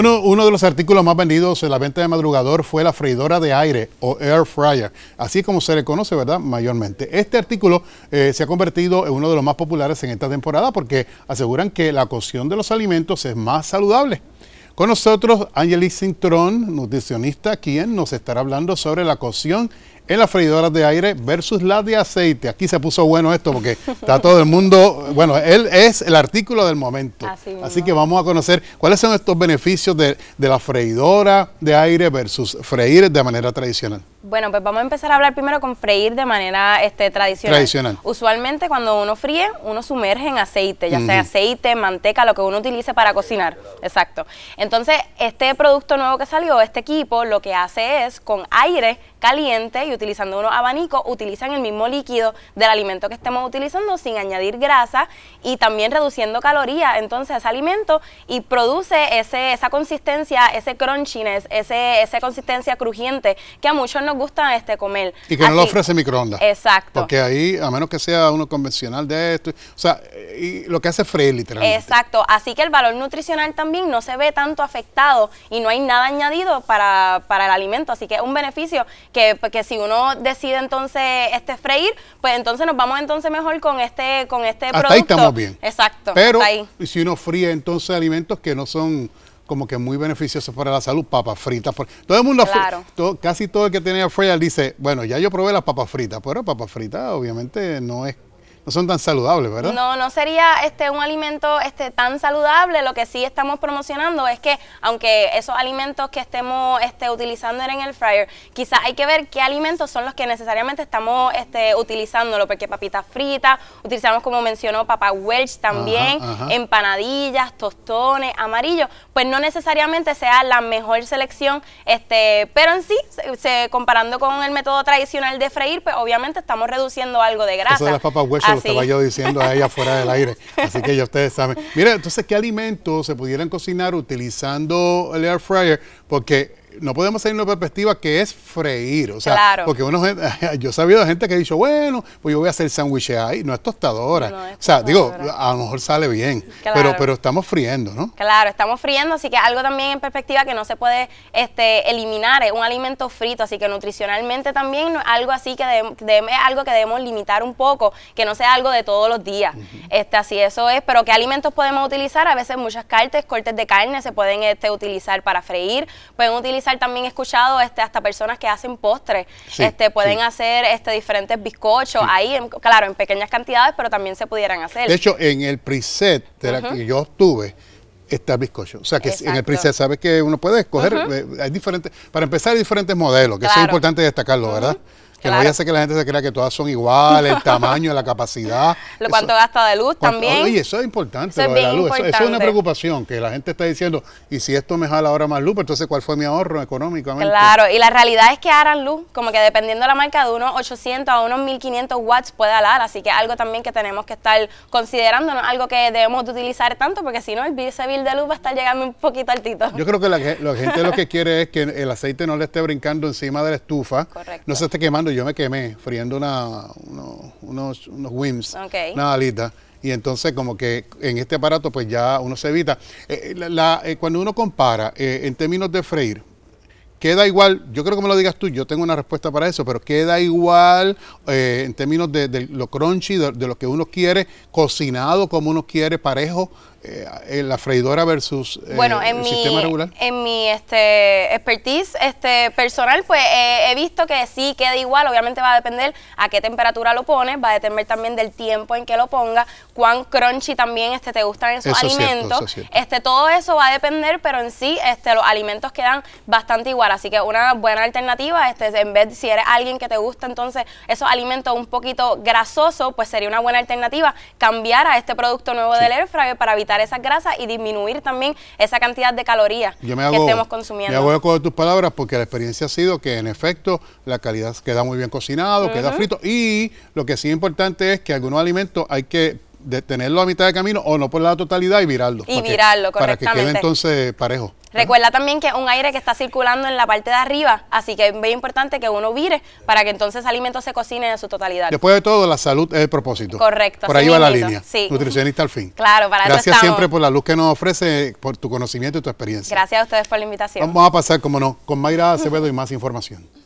Bueno, uno de los artículos más vendidos en la venta de madrugador fue la freidora de aire o air fryer, así como se le conoce, ¿verdad? Mayormente. Este artículo eh, se ha convertido en uno de los más populares en esta temporada porque aseguran que la cocción de los alimentos es más saludable. Con nosotros, Angelis Cintrón, nutricionista, quien nos estará hablando sobre la cocción en las freidoras de aire versus las de aceite. Aquí se puso bueno esto porque está todo el mundo, bueno, él es el artículo del momento. Así, que vamos a conocer cuáles son estos beneficios de, la freidora de aire versus freír de manera tradicional. Bueno, pues vamos a empezar a hablar primero con freír de manera este, tradicional. tradicional. Usualmente cuando uno fríe, uno sumerge en aceite, ya sea aceite, manteca, lo que uno utilice para cocinar. Exacto. Entonces, este producto nuevo que salió, este equipo, lo que hace es con aire caliente y utilizando unos abanicos utilizan el mismo líquido del alimento que estemos utilizando sin añadir grasa y también reduciendo calorías entonces ese alimento y produce ese, esa consistencia, ese crunchiness, ese, esa consistencia crujiente que a muchos nos gusta este comer. Y que no lo ofrece microondas. Exacto. Porque ahí, a menos que sea uno convencional de esto, o sea, eh, y lo que hace es literalmente. Exacto. Así que el valor nutricional también no se ve tanto afectado y no hay nada añadido para, para el alimento. Así que es un beneficio que, pues, que si uno decide entonces este freír, pues entonces nos vamos entonces mejor con este, con este hasta producto. Ahí estamos bien. Exacto. Pero si uno fríe entonces alimentos que no son como que muy beneficiosos para la salud, papas fritas. Todo el mundo, casi todo el que tiene afuera dice, bueno, ya yo probé las papas fritas, pero papas fritas obviamente no es no son tan saludables, ¿verdad? No, no sería este un alimento este tan saludable. Lo que sí estamos promocionando es que aunque esos alimentos que estemos este, utilizando en el fryer, quizás hay que ver qué alimentos son los que necesariamente estamos este, utilizándolo, porque papitas fritas, utilizamos como mencionó papá Welch también, empanadillas, tostones, amarillos, pues no necesariamente sea la mejor selección, este, pero en sí se, comparando con el método tradicional de freír, pues obviamente estamos reduciendo algo de grasa. Eso de las papas hueso lo estaba yo diciendo ahí afuera del aire, así que ya ustedes saben. Mira, entonces, ¿qué alimentos se pudieran cocinar utilizando el air fryer? Porque no podemos de una perspectiva que es freír. O sea, porque uno, yo he sabido de gente que ha dicho, bueno, pues yo voy a hacer sándwiches ahí. No es tostadora. o sea, digo, a lo mejor sale bien, pero, pero estamos friendo, ¿no? Claro, estamos friendo, así que algo también en perspectiva que no se puede este, eliminar, es un alimento frito, así que nutricionalmente también algo así que debemos, algo que debemos limitar un poco, que no sea algo de todos los días. Este, así eso es, pero ¿qué alimentos podemos utilizar? A veces muchas cartas cortes de carne se pueden este, utilizar para freír, pueden utilizar también escuchado este, hasta personas que hacen postres, este, pueden hacer este, diferentes bizcochos ahí, claro, en pequeñas cantidades, pero también se pudieran hacer. De hecho, en el preset de la que yo obtuve, está el bizcocho. O sea, que en el preset sabes que uno puede escoger, eh, hay diferentes, para empezar hay diferentes modelos, que es importante destacarlo, ¿verdad? Que no voy a hacer que la gente se crea que todas son iguales, el tamaño, la capacidad. Lo cuánto gasta de luz también. Oye, eso es importante, eso es de la luz. Eso, es una preocupación que la gente está diciendo, y si esto me jala ahora más luz, pues entonces ¿cuál fue mi ahorro económicamente? Claro, y la realidad es que harán luz, como que dependiendo de la marca, de unos 800 a unos 1500 watts puede alar, así que algo también que tenemos que estar considerando, algo que debemos utilizar tanto, porque si no, el ese bill de luz va a estar llegando un poquito altito. Yo creo que la, gente lo que quiere es que el aceite no le esté brincando encima de la estufa, no se esté quemando yo me quemé friendo una, unos, unos whims, una alita. Y entonces como que en este aparato pues ya uno se evita. Eh, eh, la, eh, cuando uno compara en términos de freír, queda igual, yo creo que me lo digas tú, yo tengo una respuesta para eso, pero queda igual en términos de, lo crunchy, de, lo que uno quiere, cocinado como uno quiere, parejo, eh, en la freidora versus eh, bueno, en el mi, sistema regular? En mi este, expertise este, personal, pues eh, he visto que sí queda igual. Obviamente va a depender a qué temperatura lo pones, va a depender también del tiempo en que lo ponga cuán crunchy también este, te gustan esos alimentos. este, todo eso va a depender, pero en sí este, los alimentos quedan bastante igual. Así que una buena alternativa, este, en vez si eres alguien que te gusta entonces esos alimentos un poquito grasosos, pues sería una buena alternativa cambiar a este producto nuevo del air para evitar esas grasas y disminuir también esa cantidad de calorías que estemos consumiendo. Ya voy a coger tus palabras porque la experiencia ha sido que en efecto la calidad queda muy bien cocinado, queda frito y lo que sí es importante es que algunos alimentos hay que tenerlo a mitad de camino o no por la totalidad y virarlo. Y virarlo, Para que quede entonces parejo. Recuerda también que es un aire que está circulando en la parte de arriba, así que es muy importante que uno vire para que entonces el alimento se cocine en su totalidad. Después de todo, la salud es el propósito. Correcto. Por ahí va la línea. Nutricionista al fin. Claro, para Gracias siempre por la luz que nos ofrece, por tu conocimiento y tu experiencia. Gracias a ustedes por la invitación. Vamos a pasar, como no, con Mayra Acevedo y más información.